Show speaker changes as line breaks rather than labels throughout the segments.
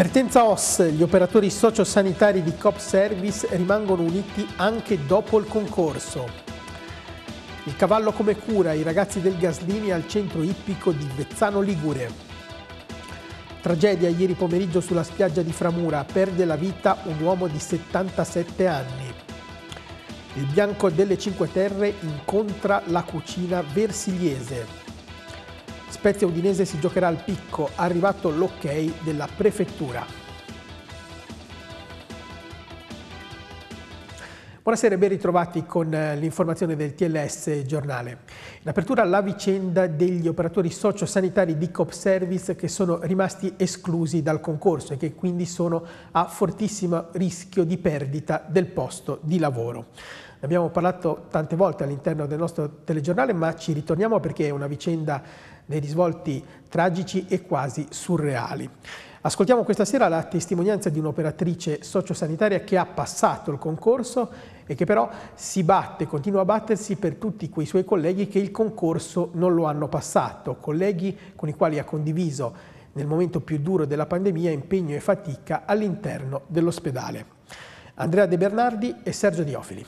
Avvertenza OS, gli operatori sociosanitari di COP Service rimangono uniti anche dopo il concorso. Il cavallo come cura, i ragazzi del Gaslini al centro ippico di Vezzano Ligure. Tragedia ieri pomeriggio sulla spiaggia di Framura, perde la vita un uomo di 77 anni. Il bianco delle Cinque Terre incontra la cucina versiliese. Spezia Udinese si giocherà al picco, arrivato l'ok della prefettura. Buonasera e ben ritrovati con eh, l'informazione del TLS Giornale. In apertura la vicenda degli operatori sociosanitari di Cop Service che sono rimasti esclusi dal concorso e che quindi sono a fortissimo rischio di perdita del posto di lavoro. Ne abbiamo parlato tante volte all'interno del nostro telegiornale, ma ci ritorniamo perché è una vicenda dei risvolti tragici e quasi surreali. Ascoltiamo questa sera la testimonianza di un'operatrice sociosanitaria che ha passato il concorso e che però si batte, continua a battersi per tutti quei suoi colleghi che il concorso non lo hanno passato, colleghi con i quali ha condiviso nel momento più duro della pandemia impegno e fatica all'interno dell'ospedale. Andrea De Bernardi e Sergio Diofili.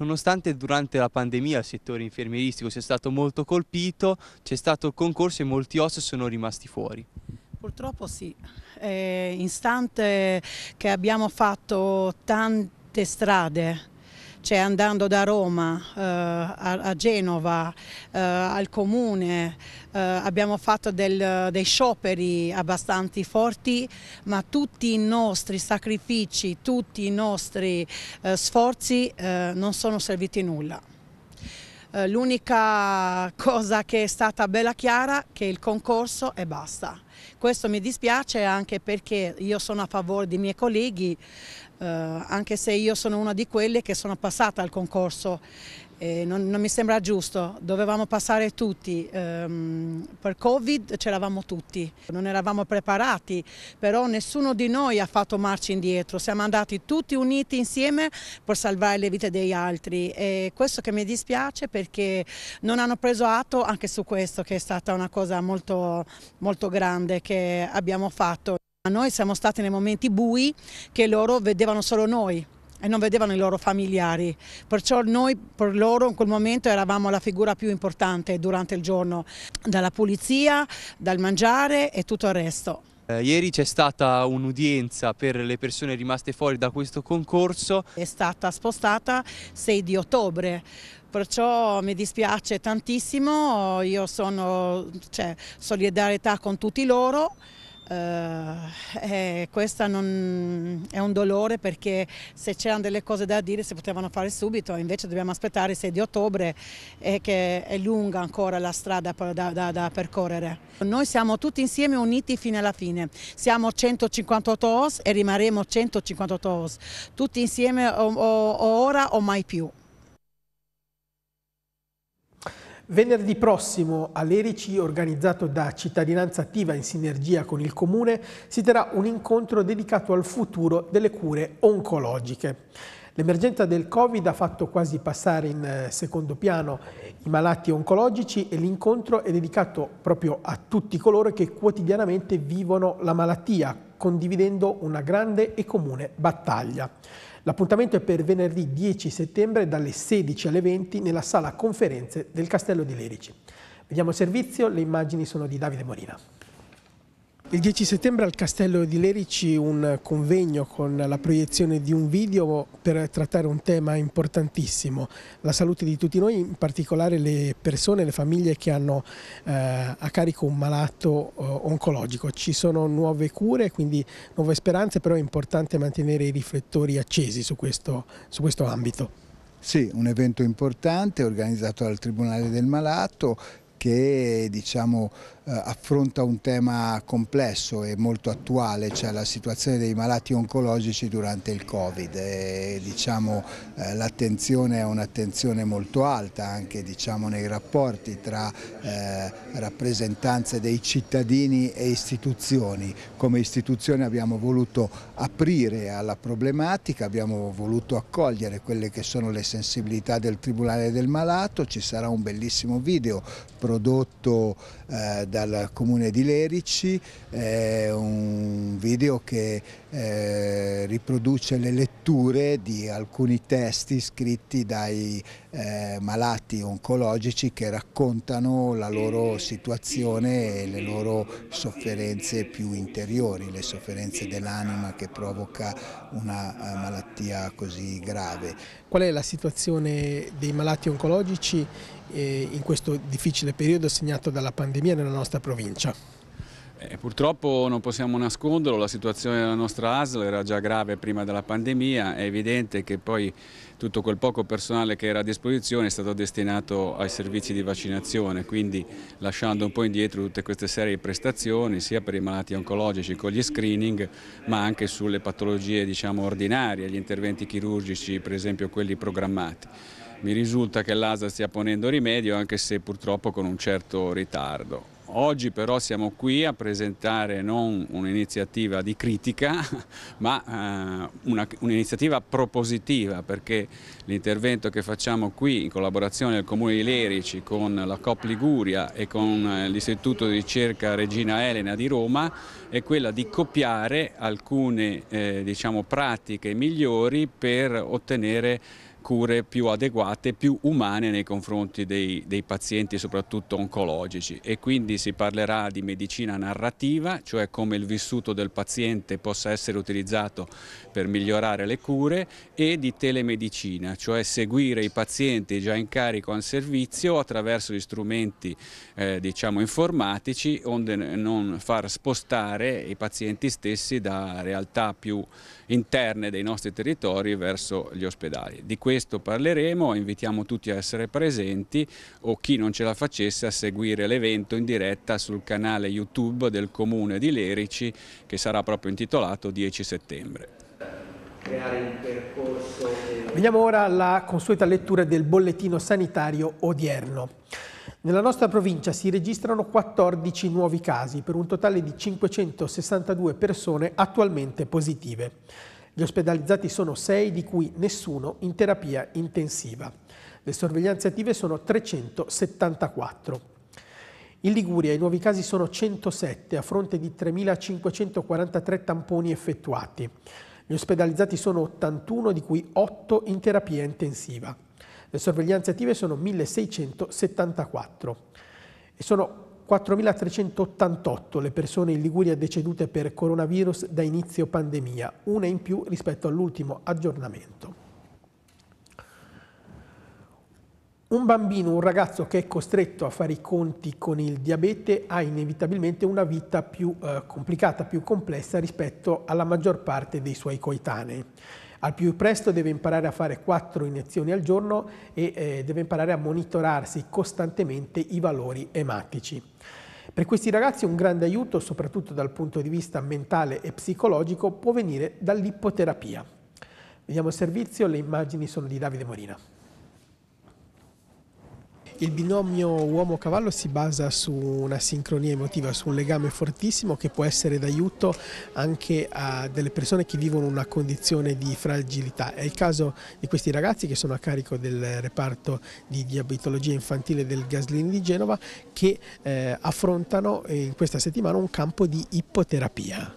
Nonostante durante la pandemia il settore infermieristico sia stato molto colpito, c'è stato il concorso e molti OS sono rimasti fuori.
Purtroppo sì, è istante che abbiamo fatto tanti strade cioè andando da Roma eh, a, a, Genova, eh, al comune, eh, abbiamo fatto del, dei scioperi abbastanza forti, ma tutti i nostri sacrifici, tutti i nostri eh, sforzi eh, non sono serviti a nulla. Eh, l'unica cosa che è stata bella chiara è che il concorso e basta. Questo mi dispiace anche perché io sono a favore dei miei colleghi, eh, anche se io sono una di quelle che sono passata al concorso. Eh, non, non, mi sembra giusto, dovevamo passare tutti, ehm, per Covid c'eravamo tutti, non eravamo preparati, però nessuno di noi ha fatto marcia indietro, siamo andati tutti uniti insieme per salvare le vite degli altri e questo che mi dispiace perché non hanno preso atto anche su questo che è stata una cosa molto, molto grande che abbiamo fatto. Noi siamo stati nei momenti bui che loro vedevano solo noi e non vedevano i loro familiari, perciò noi per loro in quel momento eravamo la figura più importante durante il giorno, dalla pulizia, dal mangiare e tutto il resto.
Eh, ieri c'è stata un'udienza per le persone rimaste fuori da questo concorso.
È stata spostata 6 di ottobre, perciò mi dispiace tantissimo, io sono cioè, solidarietà con tutti loro eh, eh questo è un dolore perché se c'erano delle cose da dire si potevano fare subito, invece dobbiamo aspettare il 6 di ottobre e eh, che è lunga ancora la strada da, da, da percorrere. Noi siamo tutti insieme uniti fino alla fine, siamo 158 OS e rimarremo 158 OS, tutti insieme o, o, o ora o mai più.
Venerdì prossimo all'Erici, organizzato da Cittadinanza Attiva in sinergia con il Comune, si terrà un incontro dedicato al futuro delle cure oncologiche. L'emergenza del Covid ha fatto quasi passare in eh, secondo piano i malati oncologici e l'incontro è dedicato proprio a tutti coloro che quotidianamente vivono la malattia, condividendo una grande e comune battaglia. L'appuntamento è per venerdì 10 settembre dalle 16 alle 20 nella sala conferenze del Castello di Lerici. Vediamo il servizio, le immagini sono di Davide Morina. Il 10 settembre al Castello di Lerici un convegno con la proiezione di un video per trattare un tema importantissimo, la salute di tutti noi, in particolare le persone, le famiglie che hanno eh, a carico un malato eh, oncologico. Ci sono nuove cure, quindi nuove speranze, però è importante mantenere i riflettori accesi su questo, su questo ambito.
Sì, un evento importante organizzato dal Tribunale del Malato che diciamo, eh, affronta un tema complesso e molto attuale, cioè la situazione dei malati oncologici durante il Covid. E, diciamo, eh, l'attenzione è un'attenzione molto alta anche diciamo, nei rapporti tra eh, rappresentanze dei cittadini e istituzioni. Come istituzione abbiamo voluto aprire alla problematica, abbiamo voluto accogliere quelle che sono le sensibilità del Tribunale del Malato, ci sarà un bellissimo video prodotto eh, da dal comune di Lerici, eh, un video che eh, riproduce le letture di alcuni testi scritti dai eh, malati oncologici che raccontano la loro situazione e le loro sofferenze più interiori, le sofferenze dell'anima che provoca una eh, malattia così grave.
Qual è la situazione dei malati oncologici eh, in questo difficile periodo segnato dalla pandemia nella nostra provincia.
Eh, purtroppo non possiamo nasconderlo, la situazione della nostra ASL era già grave prima della pandemia, è evidente che poi tutto quel poco personale che era a disposizione è stato destinato ai servizi di vaccinazione, quindi lasciando un po' indietro tutte queste serie di prestazioni sia per i malati oncologici con gli screening ma anche sulle patologie diciamo, ordinarie, gli interventi chirurgici per esempio quelli programmati. Mi risulta che l'ASA stia ponendo rimedio anche se purtroppo con un certo ritardo. Oggi però siamo qui a presentare non un'iniziativa di critica ma eh, un'iniziativa propositiva perché l'intervento che facciamo qui in collaborazione del Comune di Lerici con la COP Liguria e con eh, l'Istituto di ricerca Regina Elena di Roma è quella di copiare alcune eh, diciamo, pratiche migliori per ottenere cure più adeguate, più umane nei confronti dei, dei pazienti soprattutto oncologici e quindi si parlerà di medicina narrativa, cioè come il vissuto del paziente possa essere utilizzato per migliorare le cure e di telemedicina, cioè seguire i pazienti già in carico al servizio attraverso gli strumenti eh, diciamo informatici onde non far spostare i pazienti stessi da realtà più interne dei nostri territori verso gli ospedali. Di questo parleremo, invitiamo tutti a essere presenti o chi non ce la facesse a seguire l'evento in diretta sul canale YouTube del Comune di Lerici che sarà proprio intitolato 10 settembre.
Veniamo ora alla consueta lettura del bollettino sanitario odierno. Nella nostra provincia si registrano 14 nuovi casi per un totale di 562 persone attualmente positive. Gli ospedalizzati sono 6 di cui nessuno in terapia intensiva. Le sorveglianze attive sono 374. In Liguria i nuovi casi sono 107 a fronte di 3.543 tamponi effettuati. Gli ospedalizzati sono 81 di cui 8 in terapia intensiva. Le sorveglianze attive sono 1674 e sono 4.388 le persone in Liguria decedute per coronavirus da inizio pandemia, una in più rispetto all'ultimo aggiornamento. Un bambino, un ragazzo che è costretto a fare i conti con il diabete ha inevitabilmente una vita più eh, complicata, più complessa rispetto alla maggior parte dei suoi coetanei. Al più presto deve imparare a fare quattro iniezioni al giorno e eh, deve imparare a monitorarsi costantemente i valori ematici. Per questi ragazzi un grande aiuto, soprattutto dal punto di vista mentale e psicologico, può venire dall'ipoterapia. Vediamo il servizio, le immagini sono di Davide Morina. Il binomio uomo-cavallo si basa su una sincronia emotiva, su un legame fortissimo che può essere d'aiuto anche a delle persone che vivono una condizione di fragilità. È il caso di questi ragazzi che sono a carico del reparto di diabetologia infantile del Gaslin di Genova che eh, affrontano in questa settimana un campo di ipoterapia.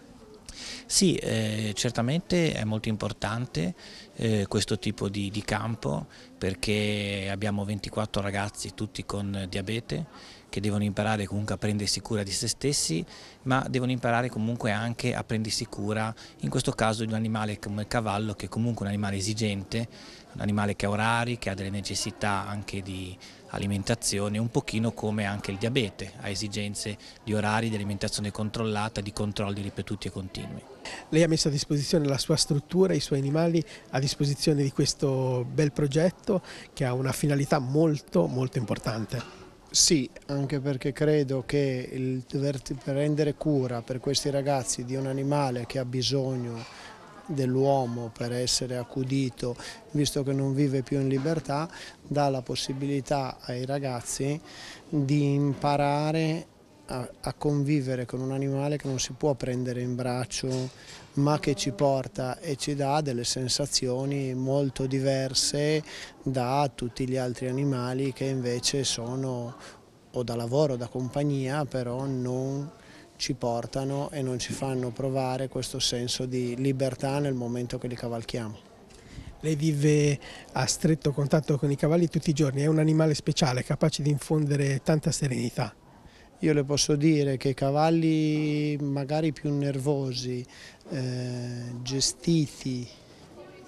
Sì, eh, certamente è molto importante eh, questo tipo di, di campo perché abbiamo 24 ragazzi tutti con diabete che devono imparare comunque a prendersi cura di se stessi, ma devono imparare comunque anche a prendersi cura, in questo caso di un animale come il cavallo, che è comunque un animale esigente, un animale che ha orari, che ha delle necessità anche di alimentazione, un pochino come anche il diabete, ha esigenze di orari, di alimentazione controllata, di controlli ripetuti e continui.
Lei ha messo a disposizione la sua struttura, i suoi animali a disposizione di questo bel progetto che ha una finalità molto molto importante.
Sì, anche perché credo che il dover prendere cura per questi ragazzi di un animale che ha bisogno dell'uomo per essere accudito, visto che non vive più in libertà, dà la possibilità ai ragazzi di imparare a, a, convivere con un animale che non si può prendere in braccio ma che ci porta e ci dà delle sensazioni molto diverse da tutti gli altri animali che invece sono o da lavoro, da compagnia, però non ci portano e non ci fanno provare questo senso di libertà nel momento che li cavalchiamo.
Lei vive a stretto contatto con i cavalli tutti i giorni, è un animale speciale capace di infondere tanta serenità.
Io le posso dire che i cavalli magari più nervosi, eh, gestiti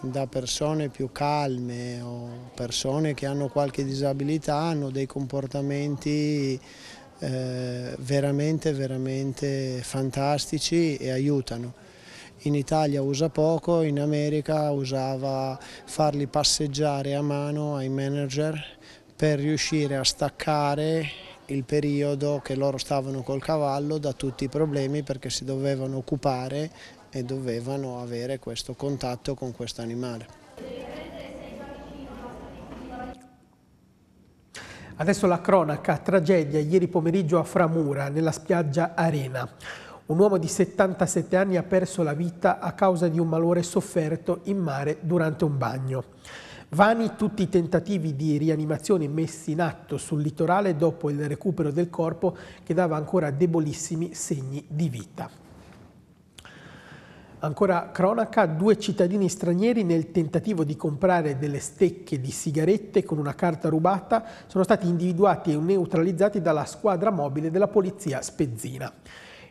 da persone più calme o persone che hanno qualche disabilità hanno dei comportamenti eh, veramente, veramente fantastici e aiutano. In Italia usa poco, in America usava farli passeggiare a mano ai manager per riuscire a staccare il periodo che loro stavano col cavallo da tutti i problemi perché si dovevano occupare e dovevano avere questo contatto con questo animale.
Adesso la cronaca, tragedia ieri pomeriggio a Framura, nella spiaggia Arena. Un uomo di 77 anni ha perso la vita a causa di un malore sofferto in mare durante un bagno. Vani tutti i tentativi di rianimazione messi in atto sul litorale dopo il recupero del corpo che dava ancora debolissimi segni di vita. Ancora cronaca, due cittadini stranieri nel tentativo di comprare delle stecche di sigarette con una carta rubata sono stati individuati e neutralizzati dalla squadra mobile della polizia spezzina.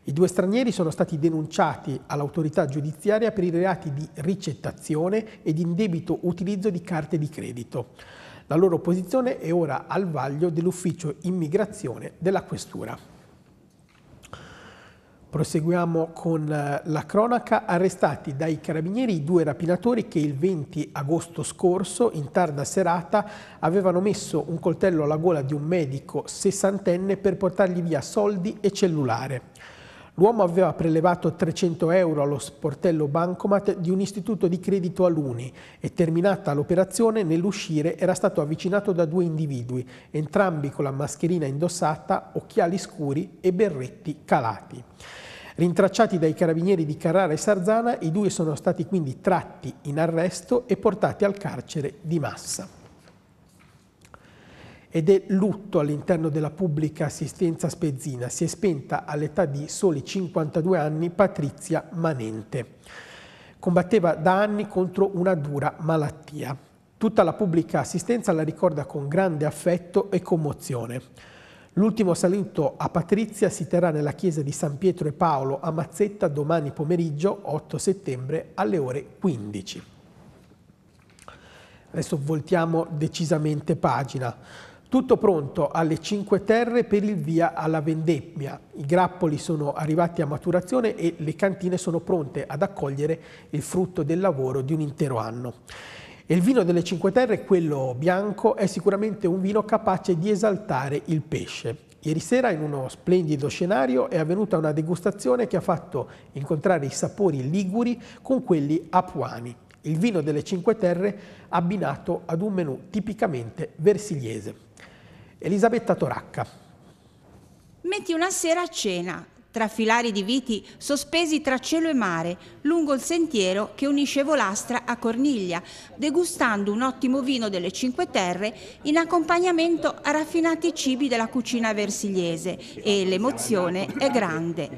I due stranieri sono stati denunciati all'autorità giudiziaria per i reati di ricettazione ed indebito utilizzo di carte di credito. La loro posizione è ora al vaglio dell'ufficio immigrazione della Questura. Proseguiamo con eh, la cronaca. Arrestati dai carabinieri i due rapinatori che il 20 agosto scorso, in tarda serata, avevano messo un coltello alla gola di un medico sessantenne per portargli via soldi e cellulare. L'uomo aveva prelevato 300 euro allo sportello bancomat di un istituto di credito a Luni e terminata l'operazione nell'uscire era stato avvicinato da due individui, entrambi con la mascherina indossata, occhiali scuri e berretti calati. Rintracciati dai carabinieri di Carrara e Sarzana, i due sono stati quindi tratti in arresto e portati al carcere di Massa ed è lutto all'interno della pubblica assistenza spezzina. Si è spenta all'età di soli 52 anni Patrizia Manente. Combatteva da anni contro una dura malattia. Tutta la pubblica assistenza la ricorda con grande affetto e commozione. L'ultimo saluto a Patrizia si terrà nella chiesa di San Pietro e Paolo a Mazzetta domani pomeriggio 8 settembre alle ore 15. Adesso voltiamo decisamente pagina. Tutto pronto alle Cinque Terre per il via alla vendemmia. I grappoli sono arrivati a maturazione e le cantine sono pronte ad accogliere il frutto del lavoro di un intero anno. E il vino delle Cinque Terre, quello bianco, è sicuramente un vino capace di esaltare il pesce. Ieri sera in uno splendido scenario è avvenuta una degustazione che ha fatto incontrare i sapori liguri con quelli apuani il vino delle Cinque Terre abbinato ad un menù tipicamente versiliese. Elisabetta Toracca.
Metti una sera a cena tra filari di viti sospesi tra cielo e mare, lungo il sentiero che unisce Volastra a Corniglia, degustando un ottimo vino delle Cinque Terre in accompagnamento a raffinati cibi della cucina versigliese e l'emozione è grande.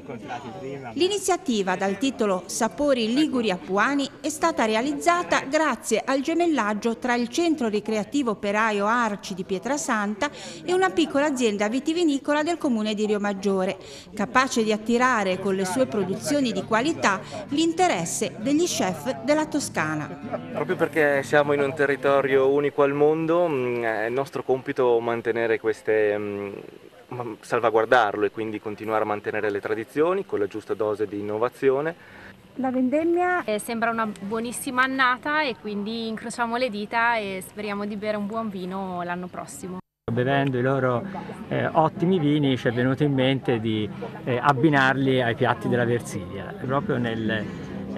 L'iniziativa dal titolo Sapori Liguri Apuani è stata realizzata grazie al gemellaggio tra il centro ricreativo operaio Arci di Pietrasanta e una piccola azienda vitivinicola del comune di Rio Maggiore, capace di di attirare con le sue produzioni di qualità l'interesse degli chef della Toscana.
Proprio perché siamo in un territorio unico al mondo, mm, è nostro compito mantenere queste mm, salvaguardarlo e quindi continuare a mantenere le tradizioni con la giusta dose di innovazione.
La vendemmia eh, sembra una buonissima annata e quindi incrociamo le dita e speriamo di bere un buon vino l'anno prossimo.
Bevendo i loro
eh, ottimi vini ci è venuto in mente di eh, abbinarli ai piatti della Versilia, proprio nel,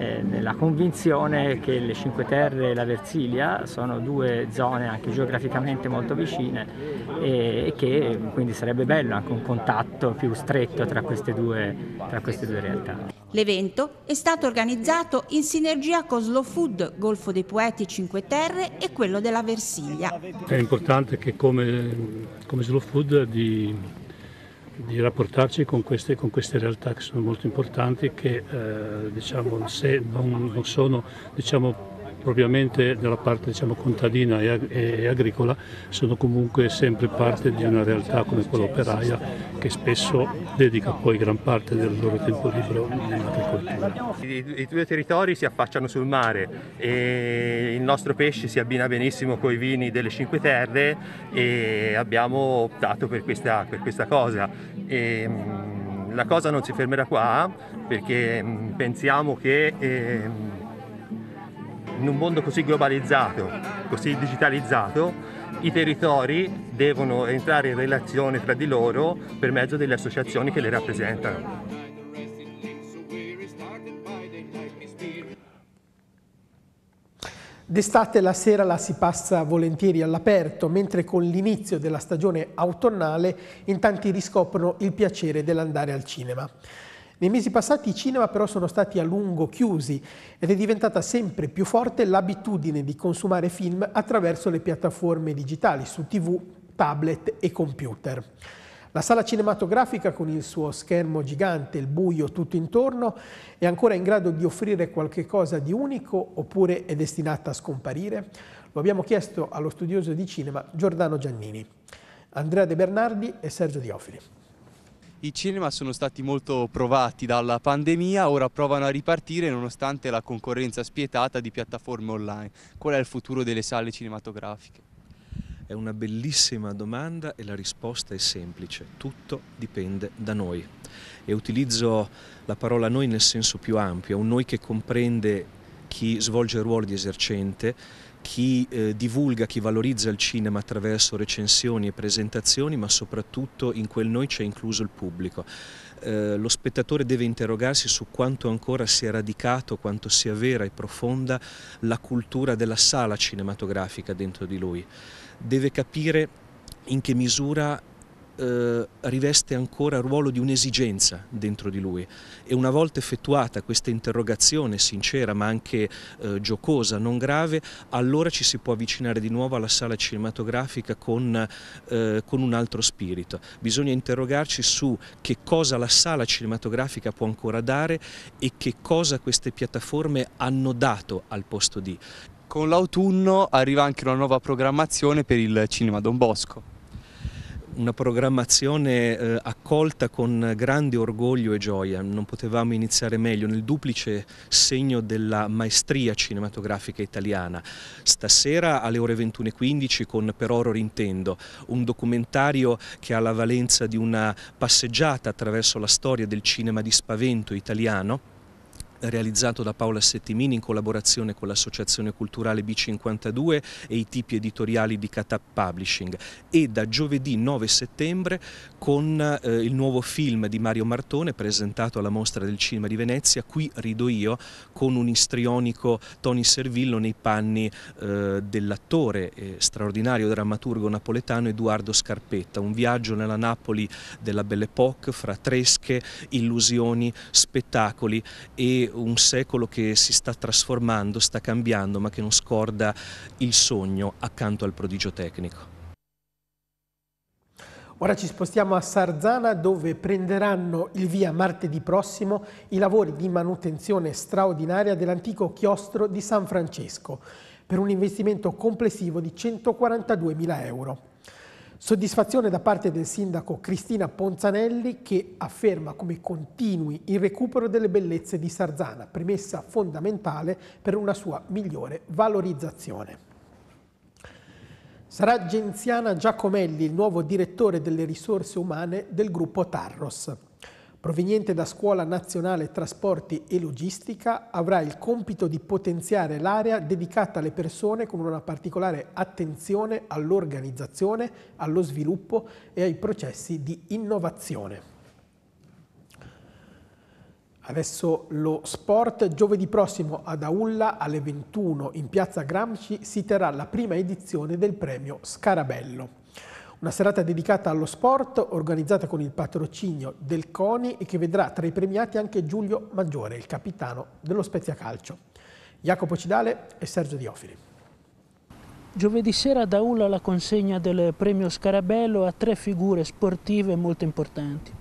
eh, nella convinzione che le Cinque Terre e la Versilia sono due zone anche geograficamente molto vicine e, e che quindi sarebbe bello anche un contatto più stretto tra queste due, tra queste due realtà.
L'evento è stato organizzato in sinergia con Slow Food, Golfo dei Poeti Cinque Terre e quello della Versilia. È
importante che come, come Slow Food di di rapportarci con queste, con queste, realtà che sono molto importanti, che eh, diciamo, se non, non sono diciamo, propriamente nella parte diciamo, contadina e, e, agricola, sono comunque sempre parte di una realtà come quella operaia che spesso dedica poi gran parte del loro tempo libero all'agricoltura. I, I due territori si affacciano sul mare e il nostro pesce si abbina benissimo con i vini delle Cinque Terre e abbiamo optato per questa, per questa cosa. E, ehm, la cosa non si fermerà qua perché pensiamo che... Eh, in un mondo così globalizzato, così digitalizzato, i territori devono entrare in relazione tra di loro per mezzo delle associazioni che le rappresentano.
D'estate la sera la si passa volentieri all'aperto, mentre con l'inizio della stagione autunnale in tanti riscoprono il piacere dell'andare al cinema. Nei mesi passati i cinema però sono stati a lungo chiusi ed è diventata sempre più forte l'abitudine di consumare film attraverso le piattaforme digitali su tv, tablet e computer. La sala cinematografica con il suo schermo gigante, il buio tutto intorno, è ancora in grado di offrire qualche cosa di unico oppure è destinata a scomparire? Lo abbiamo chiesto allo studioso di cinema Giordano Giannini, Andrea De Bernardi e Sergio Diofili.
I cinema sono stati molto provati dalla pandemia, ora provano a ripartire nonostante la concorrenza spietata di piattaforme online. Qual è il futuro delle sale cinematografiche?
È una bellissima domanda e la risposta è semplice, tutto dipende da noi. E utilizzo la parola noi nel senso più ampio, un noi che comprende chi svolge il ruolo di esercente, chi eh, divulga, chi valorizza il cinema attraverso recensioni e presentazioni, ma soprattutto in quel noi c'è incluso il pubblico. Eh, lo spettatore deve interrogarsi su quanto ancora sia radicato, quanto sia vera e profonda la cultura della sala cinematografica dentro di lui. Deve capire in che misura eh, riveste ancora il ruolo di un'esigenza dentro di lui e una volta effettuata questa interrogazione sincera ma anche eh, giocosa, non grave, allora ci si può avvicinare di nuovo alla sala cinematografica con, eh, con un altro spirito. Bisogna interrogarci su che cosa la sala cinematografica può ancora dare e che cosa queste piattaforme hanno dato al posto di. Con l'autunno arriva anche una nuova programmazione per il cinema Don Bosco una programmazione eh, accolta con grande orgoglio e gioia, non potevamo iniziare meglio nel duplice segno della maestria cinematografica italiana. Stasera alle ore 21.15 con Per Oro Rintendo, un documentario che ha la valenza di una passeggiata attraverso la storia del cinema di spavento italiano realizzato da Paola Settimini in collaborazione con l'associazione culturale B52 e i tipi editoriali di Catap Publishing e da giovedì 9 settembre con eh, il nuovo film di Mario Martone presentato alla mostra del cinema di Venezia, Qui rido io, con un istrionico Tony Servillo nei panni eh, dell'attore eh, straordinario drammaturgo napoletano Edoardo Scarpetta, un viaggio nella Napoli della Belle Époque fra tresche, illusioni, spettacoli e un secolo che si sta trasformando, sta cambiando, ma che non scorda il sogno accanto al prodigio tecnico.
Ora ci spostiamo a Sarzana dove prenderanno il via martedì prossimo i lavori di manutenzione straordinaria dell'antico chiostro di San Francesco per un investimento complessivo di 142.000 euro. Soddisfazione da parte del sindaco Cristina Ponzanelli che afferma come continui il recupero delle bellezze di Sarzana, premessa fondamentale per una sua migliore valorizzazione. Sarà Genziana Giacomelli il nuovo direttore delle risorse umane del gruppo Tarros. Proveniente da Scuola Nazionale Trasporti e Logistica, avrà il compito di potenziare l'area dedicata alle persone con una particolare attenzione all'organizzazione, allo sviluppo e ai processi di innovazione. Adesso lo sport. Giovedì prossimo ad Aulla alle 21 in piazza Gramsci si terrà la prima edizione del premio Scarabello. Una serata dedicata allo sport organizzata con il patrocinio del CONI e che vedrà tra i premiati anche Giulio Maggiore, il capitano dello Spezia Calcio. Jacopo Cidale e Sergio Diofili.
Giovedì sera da Aula la consegna del premio Scarabello a tre figure sportive molto importanti.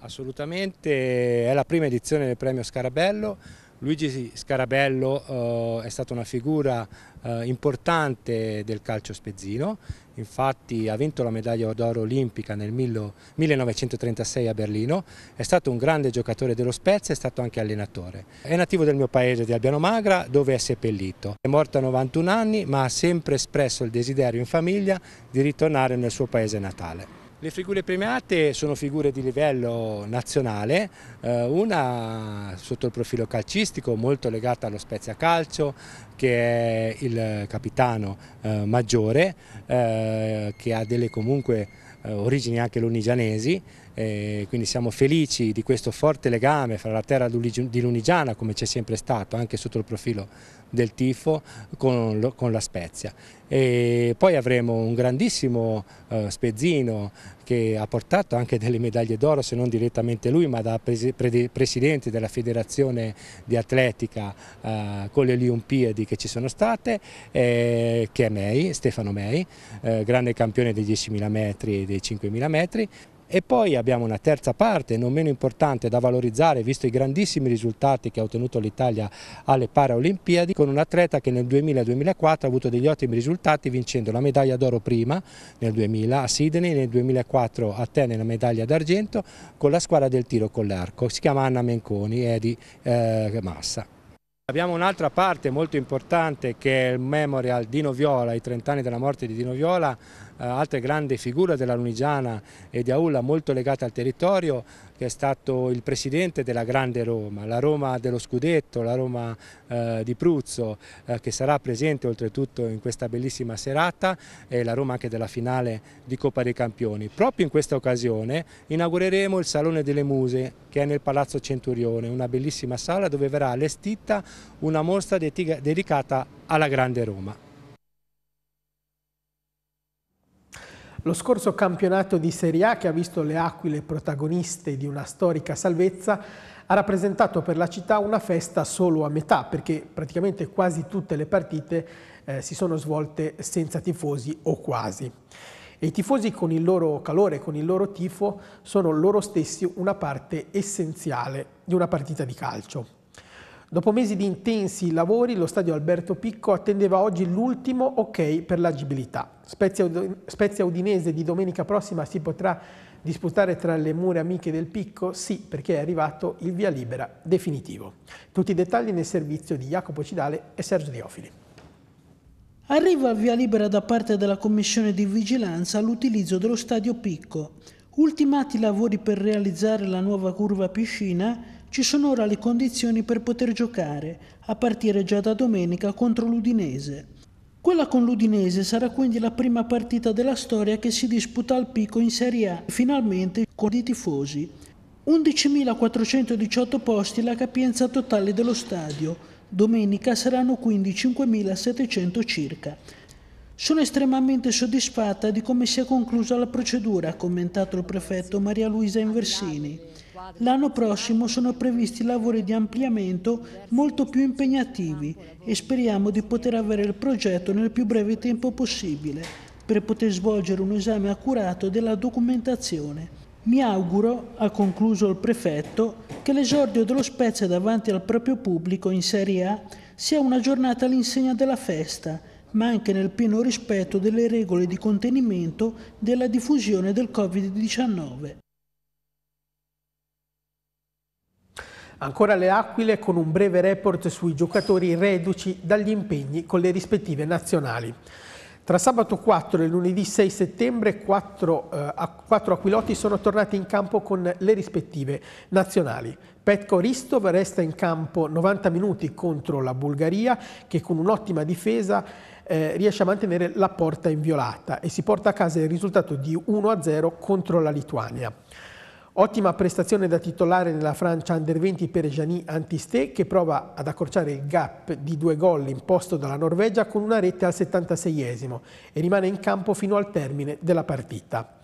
Assolutamente, è la prima edizione del premio Scarabello, Luigi Scarabello eh, è stata una figura eh, importante del calcio spezzino, infatti ha vinto la medaglia d'oro olimpica nel 1936 a Berlino, è stato un grande giocatore dello Spezia, è stato anche allenatore. È nativo del mio paese di Albiano Magra dove è seppellito. È morto a 91 anni ma ha sempre espresso il desiderio in famiglia di ritornare nel suo paese natale. Le figure premiate sono figure di livello nazionale, eh, una sotto il profilo calcistico molto legata allo Spezia Calcio che è il capitano eh, maggiore eh, che ha delle comunque origini anche lunigianesi quindi siamo felici di questo forte legame fra la terra di Lunigiana come c'è sempre stato anche sotto il profilo del tifo con, con la Spezia. E poi avremo un grandissimo eh, Spezzino che ha portato anche delle medaglie d'oro, se non direttamente lui, ma da presi, pre, presidente della federazione di atletica eh, con le Olimpiadi che ci sono state, eh, che è Mei, Stefano Mei, eh, grande campione dei 10.000 metri e dei 5.000 metri. E poi abbiamo una terza parte, non meno importante, da valorizzare, visto i grandissimi risultati che ha ottenuto l'Italia alle Paralimpiadi, con un atleta che nel 2000-2004 ha avuto degli ottimi risultati vincendo la medaglia d'oro prima nel 2000 a Sydney, nel 2004 a Atene la medaglia d'argento con la squadra del tiro con l'arco. Si chiama Anna Menconi, è di eh, Massa. Abbiamo un'altra parte molto importante che è il memorial Dino Viola, i 30 anni della morte di Dino Viola, eh, altra grande figura della Lunigiana e di Aulla molto legata al territorio, che è stato il presidente della grande Roma, la Roma dello Scudetto, la Roma eh, di Pruzzo, eh, che sarà presente oltretutto in questa bellissima serata e la Roma anche della finale di Coppa dei Campioni. Proprio in questa occasione inaugureremo il Salone delle Muse, che è nel Palazzo Centurione, una bellissima sala dove verrà allestita una mostra dedicata alla Grande Roma.
Lo scorso campionato di Serie A, che ha visto le Aquile protagoniste di una storica salvezza, ha rappresentato per la città una festa solo a metà, perché praticamente quasi tutte le partite eh, si sono svolte senza tifosi o quasi. E I tifosi con il loro calore, con il loro tifo, sono loro stessi una parte essenziale di una partita di calcio. Dopo mesi di intensi lavori, lo stadio Alberto Picco attendeva oggi l'ultimo ok per l'agibilità. Spezia, Udinese di domenica prossima si potrà disputare tra le mura amiche del Picco? Sì, perché è arrivato il via libera definitivo. Tutti i dettagli nel servizio di Jacopo Cidale e Sergio Diofili. Arriva a
via libera da parte della Commissione di Vigilanza l'utilizzo dello stadio Picco. Ultimati i lavori per realizzare la nuova curva piscina ci sono ora le condizioni per poter giocare, a partire già da domenica contro l'Udinese. Quella con l'Udinese sarà quindi la prima partita della storia che si disputa al picco in Serie A, finalmente con i tifosi. 11.418 posti la capienza totale dello stadio, domenica saranno quindi 5.700 circa. Sono estremamente soddisfatta di come sia conclusa la procedura, ha commentato il prefetto Maria Luisa Inversini. L'anno prossimo sono previsti lavori di ampliamento molto più impegnativi e speriamo di poter avere il progetto nel più breve tempo possibile per poter svolgere un esame accurato della documentazione. Mi auguro, ha concluso il prefetto, che l'esordio dello Spezia davanti al proprio pubblico in Serie A sia una giornata all'insegna della festa, ma anche nel pieno rispetto delle regole di contenimento della diffusione del Covid-19.
Ancora le Aquile con un breve report sui giocatori reduci dagli impegni con le rispettive nazionali. Tra sabato 4 e lunedì 6 settembre quattro, eh, 4 aquiloti sono tornati in campo con le rispettive nazionali. Petko Ristov resta in campo 90 minuti contro la Bulgaria che con un'ottima difesa eh, riesce a mantenere la porta inviolata e si porta a casa il risultato di 1-0 contro la Lituania. Ottima prestazione da titolare nella Francia Under 20 per Gianni Antisté che prova ad accorciare il gap di due gol imposto dalla Norvegia con una rete al 76esimo e rimane in campo fino al termine della partita.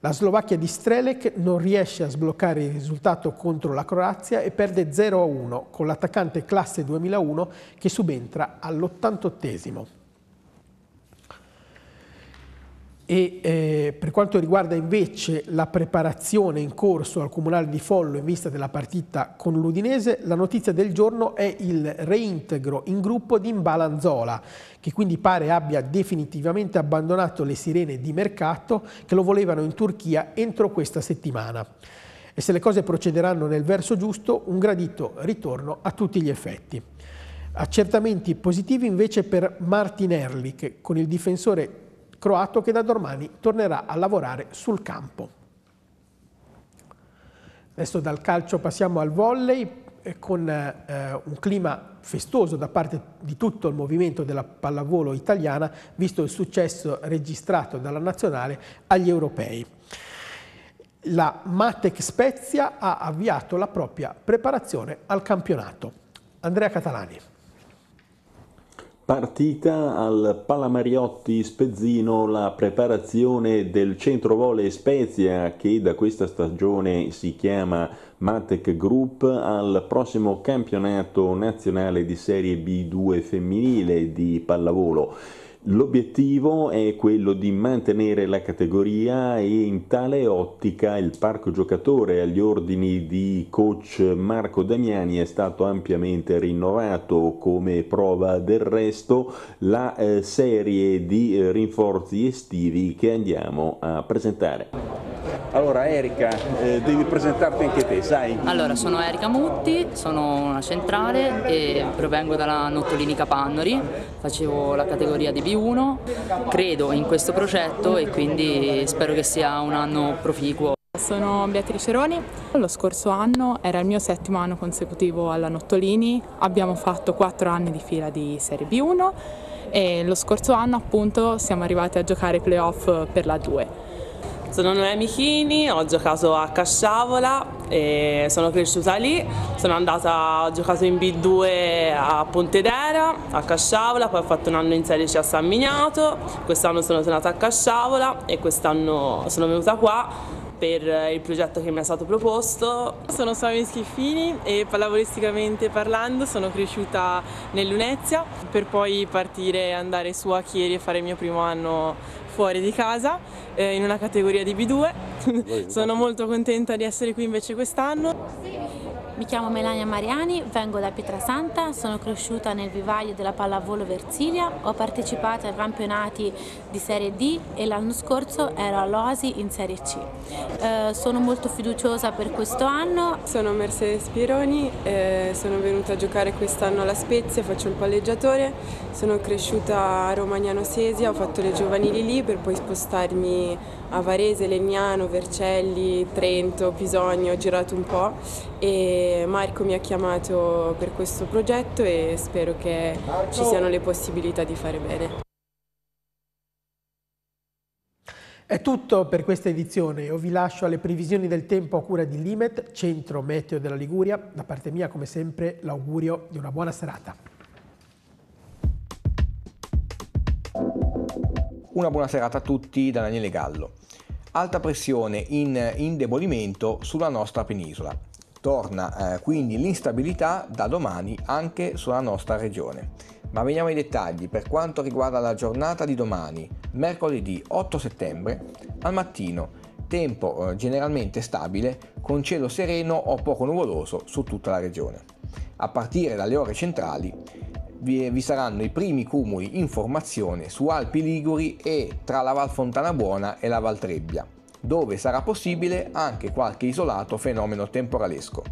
La Slovacchia di Strelec non riesce a sbloccare il risultato contro la Croazia e perde 0-1 con l'attaccante classe 2001 che subentra all'88esimo. E eh, per quanto riguarda invece la preparazione in corso al Comunale di Follo in vista della partita con l'Udinese, la notizia del giorno è il reintegro in gruppo di Imbalanzola, che quindi pare abbia definitivamente abbandonato le sirene di mercato che lo volevano in Turchia entro questa settimana. E se le cose procederanno nel verso giusto, un gradito ritorno a tutti gli effetti. Accertamenti positivi invece per Martin Erlich, con il difensore croato che da domani tornerà a lavorare sul campo. Adesso dal calcio passiamo al volley eh, con eh, un clima festoso da parte di tutto il movimento della pallavolo italiana, visto il successo registrato dalla nazionale agli europei. La Matec Spezia ha avviato la propria preparazione al campionato. Andrea Catalani.
Partita al Palamariotti Spezzino la preparazione del centro vole Spezia che da questa stagione si chiama Matec Group al prossimo campionato nazionale di Serie B2 femminile di pallavolo. L'obiettivo è quello di mantenere la categoria e in tale ottica il parco giocatore agli ordini di coach Marco Damiani è stato ampiamente rinnovato come prova del resto la eh, serie di eh, rinforzi estivi che andiamo a presentare. Allora Erika, eh, devi presentarti anche te, sai? Allora, sono
Erika Mutti, sono una centrale e provengo dalla Nottolini Capannori, facevo la categoria di B1, credo in questo progetto e quindi spero che sia un anno proficuo.
Sono Beatrice Roni, lo scorso anno era il mio settimo anno consecutivo alla Nottolini, abbiamo fatto quattro anni di fila di Serie B1 e lo scorso anno appunto siamo arrivati a giocare playoff per la 2. Sono Noemi Michini, ho giocato a Casciavola, e sono cresciuta lì, sono andata, ho giocato in B2 a Pontedera, a Casciavola, poi ho fatto un anno in Serie C a San Miniato, quest'anno sono tornata a Casciavola e quest'anno sono venuta qua per eh, il progetto che mi è stato proposto. Sono Sami Schiffini e pallavolisticamente parlando sono cresciuta nell'Unezia per poi partire e andare su a Chieri e fare il mio primo anno fuori di casa eh, in una categoria di B2. sono molto contenta di essere qui invece quest'anno. Mi chiamo Melania Mariani, vengo da Pietrasanta, sono cresciuta nel vivaio della pallavolo Versilia, ho partecipato ai campionati di Serie D e l'anno scorso ero all'Osi in Serie C. Eh, sono molto fiduciosa per questo anno. Sono Mercedes Pironi, eh, sono venuta a giocare quest'anno alla Spezia, faccio il palleggiatore, sono cresciuta a Romagnano Sesia, ho fatto le giovanili lì per poi spostarmi a Varese, Legnano, Vercelli, Trento, Pisogno, ho girato un po' e Marco mi ha chiamato per questo progetto e spero che ci siano le possibilità di fare bene.
È tutto per questa edizione, io vi lascio alle previsioni del tempo a cura di Limet, Centro Meteo della Liguria. Da parte mia, come sempre, l'augurio di una buona serata.
Una buona serata a tutti da Daniele Gallo. Alta pressione in indebolimento sulla nostra penisola. Torna eh, quindi l'instabilità da domani anche sulla nostra regione. Ma veniamo ai dettagli per quanto riguarda la giornata di domani, mercoledì 8 settembre, al mattino tempo eh, generalmente stabile con cielo sereno o poco nuvoloso su tutta la regione. A partire dalle ore centrali vi, vi saranno i primi cumuli in formazione su Alpi Liguri e tra la Val Fontanabuona e la Val Trebbia, dove sarà possibile anche qualche isolato fenomeno temporalesco.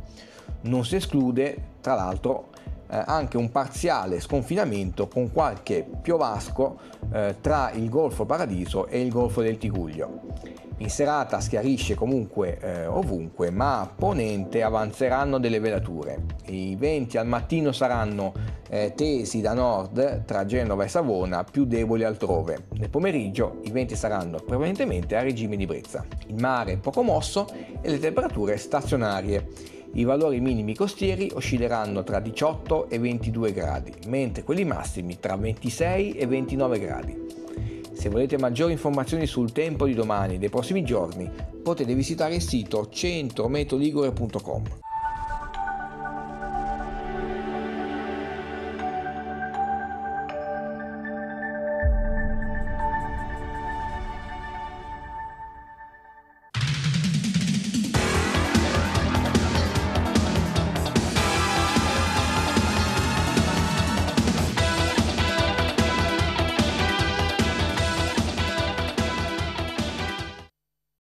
Non si esclude, tra l'altro, eh, anche un parziale sconfinamento con qualche piovasco eh, tra il Golfo Paradiso e il Golfo del Tiguglio. In serata schiarisce comunque eh, ovunque, ma a ponente avanzeranno delle velature. I venti al mattino saranno eh, tesi da nord tra Genova e Savona, più deboli altrove. Nel pomeriggio i venti saranno prevalentemente a regime di brezza. Il mare è poco mosso e le temperature stazionarie. I valori minimi costieri oscilleranno tra 18 e 22 gradi, mentre quelli massimi tra 26 e 29 gradi. Se volete maggiori informazioni sul tempo di domani e dei prossimi giorni, potete visitare il sito centrometroligure.com.